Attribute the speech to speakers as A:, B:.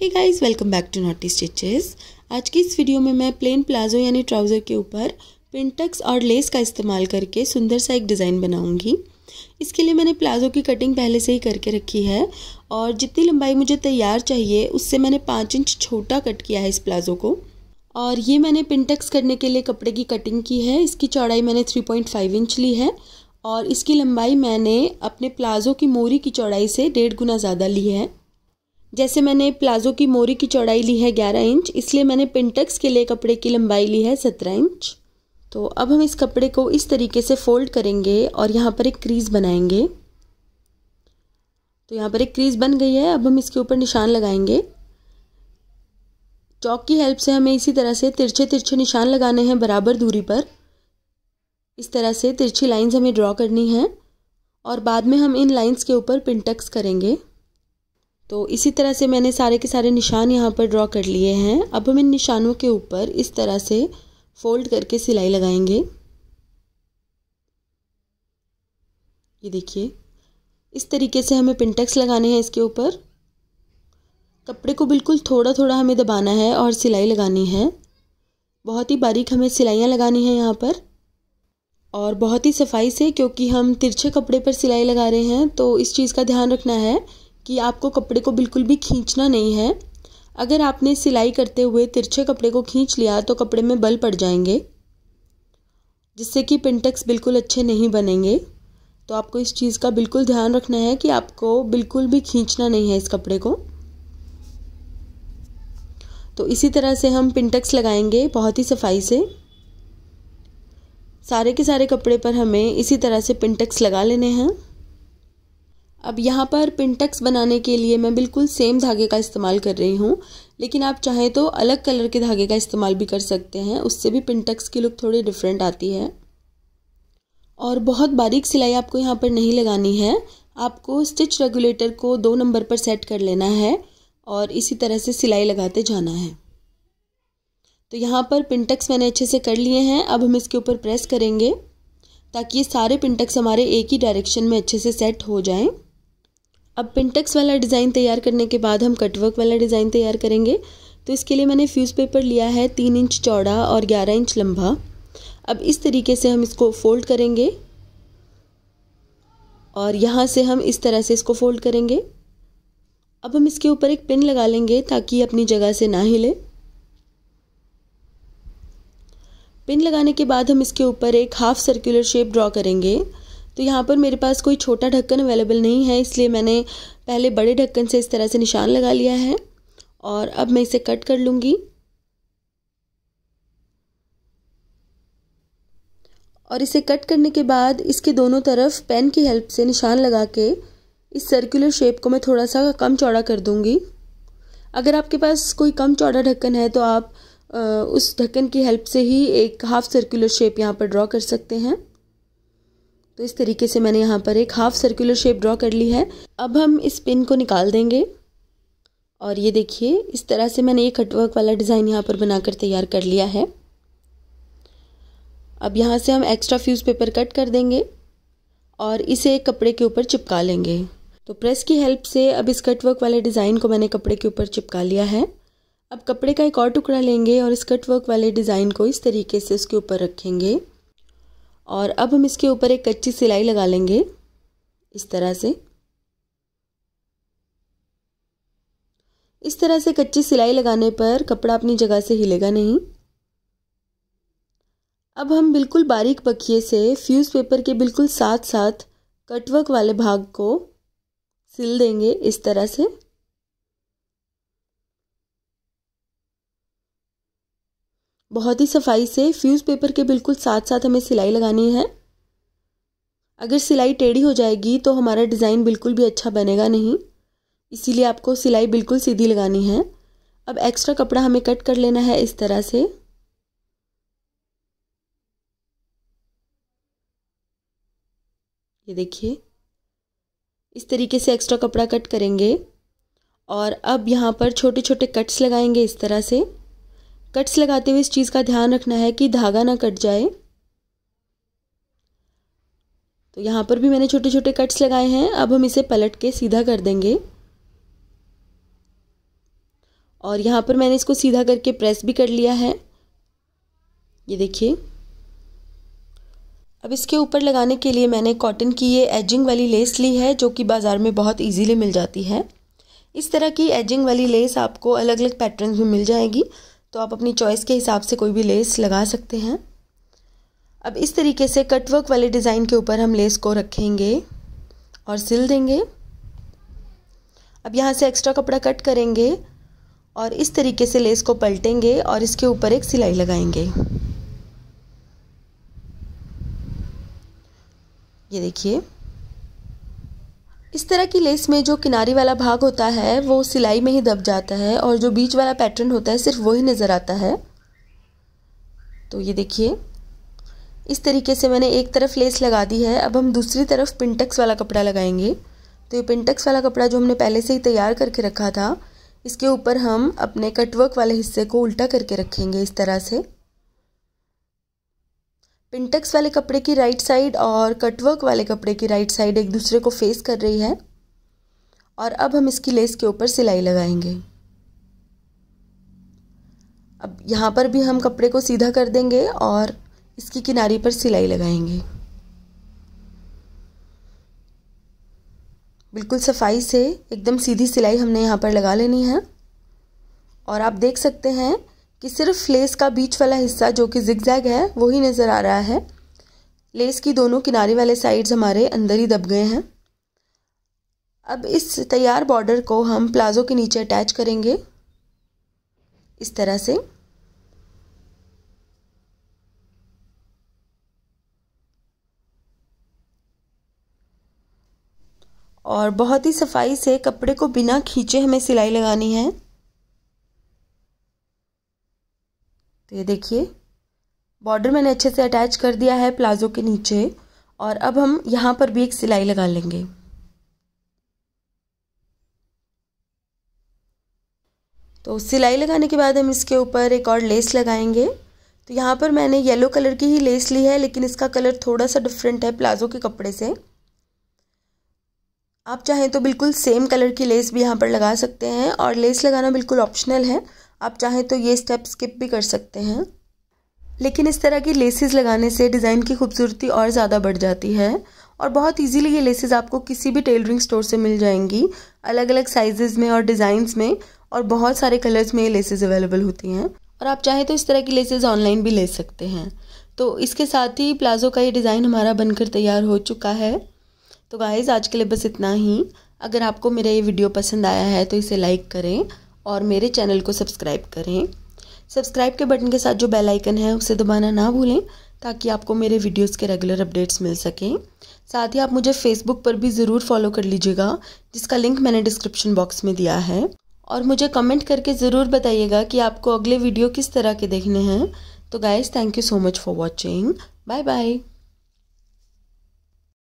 A: hey guys welcome back to naughty stitches आज की इस वीडियो में मैं प्लेन प्लाजो यानी ट्राउज़र के ऊपर पिंटक्स और लेस का इस्तेमाल करके सुंदर सा एक डिज़ाइन बनाऊंगी इसके लिए मैंने प्लाजो की कटिंग पहले से ही करके रखी है और जितनी लंबाई मुझे तैयार चाहिए उससे मैंने पाँच इंच छोटा कट किया है इस प्लाजो को और ये मैंने पिंटक्स करने के लिए कपड़े की कटिंग की है इसकी चौड़ाई मैंने फाइव इंच ली है और इसकी लंबाई मैंने अपने प्लाजो की मोरी की चौड़ाई से डेढ़ गुना ज़्यादा ली है जैसे मैंने प्लाजो की मोरी की चौड़ाई ली है 11 इंच इसलिए मैंने पिंटक्स के लिए कपड़े की लंबाई ली है 17 इंच तो अब हम इस कपड़े को इस तरीके से फोल्ड करेंगे और यहाँ पर एक क्रीज़ बनाएंगे तो यहाँ पर एक क्रीज़ बन गई है अब हम इसके ऊपर निशान लगाएंगे चौक की हेल्प से हमें इसी तरह से तिरछे तिरछे निशान लगाने हैं बराबर दूरी पर इस तरह से तिरछी लाइंस हमें ड्रॉ करनी है और बाद में हम इन लाइंस के ऊपर पिंटक्स करेंगे तो इसी तरह से मैंने सारे के सारे निशान यहाँ पर ड्रॉ कर लिए हैं अब हम इन निशानों के ऊपर इस तरह से फोल्ड करके सिलाई लगाएंगे ये देखिए इस तरीके से हमें पिंटेक्स लगाने हैं इसके ऊपर कपड़े को बिल्कुल थोड़ा थोड़ा हमें दबाना है और सिलाई लगानी है बहुत ही बारीक हमें सिलाइयाँ लगानी है यहाँ पर और बहुत ही सफाई से क्योंकि हम तिरछे कपड़े पर सिलाई लगा रहे हैं तो इस चीज़ का ध्यान रखना है कि आपको कपड़े को बिल्कुल भी खींचना नहीं है अगर आपने सिलाई करते हुए तिरछे कपड़े को खींच लिया तो कपड़े में बल पड़ जाएंगे जिससे कि पिंटक्स बिल्कुल अच्छे नहीं बनेंगे तो आपको इस चीज़ का बिल्कुल ध्यान रखना है कि आपको बिल्कुल भी खींचना नहीं है इस कपड़े को तो इसी तरह से हम पिंटक्स लगाएंगे बहुत ही सफाई से सारे के सारे कपड़े पर हमें इसी तरह से पिंटक्स लगा लेने हैं अब यहाँ पर पिंटेक्स बनाने के लिए मैं बिल्कुल सेम धागे का इस्तेमाल कर रही हूँ लेकिन आप चाहें तो अलग कलर के धागे का इस्तेमाल भी कर सकते हैं उससे भी पिंटेक्स की लुक थोड़ी डिफरेंट आती है और बहुत बारीक सिलाई आपको यहाँ पर नहीं लगानी है आपको स्टिच रेगुलेटर को दो नंबर पर सेट कर लेना है और इसी तरह से सिलाई लगाते जाना है तो यहाँ पर पिंटक्स मैंने अच्छे से कर लिए हैं अब हम इसके ऊपर प्रेस करेंगे ताकि ये सारे पिंटक्स हमारे एक ही डायरेक्शन में अच्छे से सेट हो जाएं अब पिंटक्स वाला डिज़ाइन तैयार करने के बाद हम कटवर्क वाला डिज़ाइन तैयार करेंगे तो इसके लिए मैंने फ्यूज़ पेपर लिया है तीन इंच चौड़ा और ग्यारह इंच लंबा अब इस तरीके से हम इसको फोल्ड करेंगे और यहाँ से हम इस तरह से इसको फोल्ड करेंगे अब हम इसके ऊपर एक पिन लगा लेंगे ताकि अपनी जगह से ना हिले पिन लगाने के बाद हम इसके ऊपर एक हाफ सर्कुलर शेप ड्रॉ करेंगे तो यहाँ पर मेरे पास कोई छोटा ढक्कन अवेलेबल नहीं है इसलिए मैंने पहले बड़े ढक्कन से इस तरह से निशान लगा लिया है और अब मैं इसे कट कर लूँगी और इसे कट करने के बाद इसके दोनों तरफ पेन की हेल्प से निशान लगा के इस सर्कुलर शेप को मैं थोड़ा सा कम चौड़ा कर दूंगी अगर आपके पास कोई कम चौड़ा ढक्कन है तो आप उस ढक्कन की हेल्प से ही एक हाफ सर्कुलर शेप यहाँ पर ड्रॉ कर सकते हैं तो इस तरीके से मैंने यहाँ पर एक हाफ सर्कुलर शेप ड्रॉ कर ली है अब हम इस पिन को निकाल देंगे और ये देखिए इस तरह से मैंने ये कटवर्क वाला डिज़ाइन यहाँ पर बनाकर तैयार कर लिया है अब यहाँ से हम एक्स्ट्रा फ्यूज़ पेपर कट कर देंगे और इसे कपड़े के ऊपर चिपका लेंगे तो प्रेस की हेल्प से अब इस कटवर्क वाले डिज़ाइन को मैंने कपड़े के ऊपर चिपका लिया है अब कपड़े का एक और टुकड़ा लेंगे और इस कटवर्क वाले डिज़ाइन को इस तरीके से उसके ऊपर रखेंगे और अब हम इसके ऊपर एक कच्ची सिलाई लगा लेंगे इस तरह से इस तरह से कच्ची सिलाई लगाने पर कपड़ा अपनी जगह से हिलेगा नहीं अब हम बिल्कुल बारीक बखिए से फ्यूज़ पेपर के बिल्कुल साथ साथ कटवर्क वाले भाग को सिल देंगे इस तरह से बहुत ही सफाई से फ्यूज़ पेपर के बिल्कुल साथ साथ हमें सिलाई लगानी है अगर सिलाई टेढ़ी हो जाएगी तो हमारा डिज़ाइन बिल्कुल भी अच्छा बनेगा नहीं इसीलिए आपको सिलाई बिल्कुल सीधी लगानी है अब एक्स्ट्रा कपड़ा हमें कट कर लेना है इस तरह से ये देखिए इस तरीके से एक्स्ट्रा कपड़ा कट करेंगे और अब यहाँ पर छोटे छोटे कट्स लगाएंगे इस तरह से कट्स लगाते हुए इस चीज़ का ध्यान रखना है कि धागा ना कट जाए तो यहाँ पर भी मैंने छोटे छोटे कट्स लगाए हैं अब हम इसे पलट के सीधा कर देंगे और यहाँ पर मैंने इसको सीधा करके प्रेस भी कर लिया है ये देखिए अब इसके ऊपर लगाने के लिए मैंने कॉटन की ये एजिंग वाली लेस ली है जो कि बाज़ार में बहुत इजीली मिल जाती है इस तरह की एजिंग वाली लेस आपको अलग अलग पैटर्न में मिल जाएगी तो आप अपनी चॉइस के हिसाब से कोई भी लेस लगा सकते हैं अब इस तरीके से कटवर्क वाले डिज़ाइन के ऊपर हम लेस को रखेंगे और सिल देंगे अब यहाँ से एक्स्ट्रा कपड़ा कट करेंगे और इस तरीके से लेस को पलटेंगे और इसके ऊपर एक सिलाई लगाएंगे ये देखिए इस तरह की लेस में जो किनारी वाला भाग होता है वो सिलाई में ही दब जाता है और जो बीच वाला पैटर्न होता है सिर्फ वही नज़र आता है तो ये देखिए इस तरीके से मैंने एक तरफ लेस लगा दी है अब हम दूसरी तरफ पिंटक्स वाला कपड़ा लगाएंगे तो ये पिंटक्स वाला कपड़ा जो हमने पहले से ही तैयार करके रखा था इसके ऊपर हम अपने कटवर्क वाले हिस्से को उल्टा करके रखेंगे इस तरह से पिंटेक्स वाले कपड़े की राइट साइड और कटवर्क वाले कपड़े की राइट साइड एक दूसरे को फेस कर रही है और अब हम इसकी लेस के ऊपर सिलाई लगाएंगे अब यहाँ पर भी हम कपड़े को सीधा कर देंगे और इसकी किनारी पर सिलाई लगाएंगे बिल्कुल सफाई से एकदम सीधी सिलाई हमने यहाँ पर लगा लेनी है और आप देख सकते हैं कि सिर्फ लेस का बीच वाला हिस्सा जो कि जिगजैग है वो ही नज़र आ रहा है लेस की दोनों किनारे वाले साइड्स हमारे अंदर ही दब गए हैं अब इस तैयार बॉर्डर को हम प्लाज़ो के नीचे अटैच करेंगे इस तरह से और बहुत ही सफाई से कपड़े को बिना खींचे हमें सिलाई लगानी है तो ये देखिए बॉर्डर मैंने अच्छे से अटैच कर दिया है प्लाजो के नीचे और अब हम यहाँ पर भी एक सिलाई लगा लेंगे तो सिलाई लगाने के बाद हम इसके ऊपर एक और लेस लगाएंगे तो यहाँ पर मैंने येलो कलर की ही लेस ली है लेकिन इसका कलर थोड़ा सा डिफरेंट है प्लाजो के कपड़े से आप चाहें तो बिल्कुल सेम कलर की लेस भी यहाँ पर लगा सकते हैं और लेस लगाना बिल्कुल ऑप्शनल है आप चाहें तो ये स्टेप स्किप भी कर सकते हैं लेकिन इस तरह की लेसेस लगाने से डिज़ाइन की खूबसूरती और ज़्यादा बढ़ जाती है और बहुत इजीली ये लेसेस आपको किसी भी टेलरिंग स्टोर से मिल जाएंगी अलग अलग साइजेज़ में और डिज़ाइंस में और बहुत सारे कलर्स में ये लेसेस अवेलेबल होती हैं और आप चाहें तो इस तरह की लेसेस ऑनलाइन भी ले सकते हैं तो इसके साथ ही प्लाजो का ये डिज़ाइन हमारा बनकर तैयार हो चुका है तो गाइज़ आज के लिए बस इतना ही अगर आपको मेरा ये वीडियो पसंद आया है तो इसे लाइक करें और मेरे चैनल को सब्सक्राइब करें सब्सक्राइब के बटन के साथ जो बेल आइकन है उसे दबाना ना भूलें ताकि आपको मेरे वीडियोस के रेगुलर अपडेट्स मिल सकें साथ ही आप मुझे फेसबुक पर भी ज़रूर फॉलो कर लीजिएगा जिसका लिंक मैंने डिस्क्रिप्शन बॉक्स में दिया है और मुझे कमेंट करके ज़रूर बताइएगा कि आपको अगले वीडियो किस तरह के देखने हैं तो guys thank you so much for watching bye bye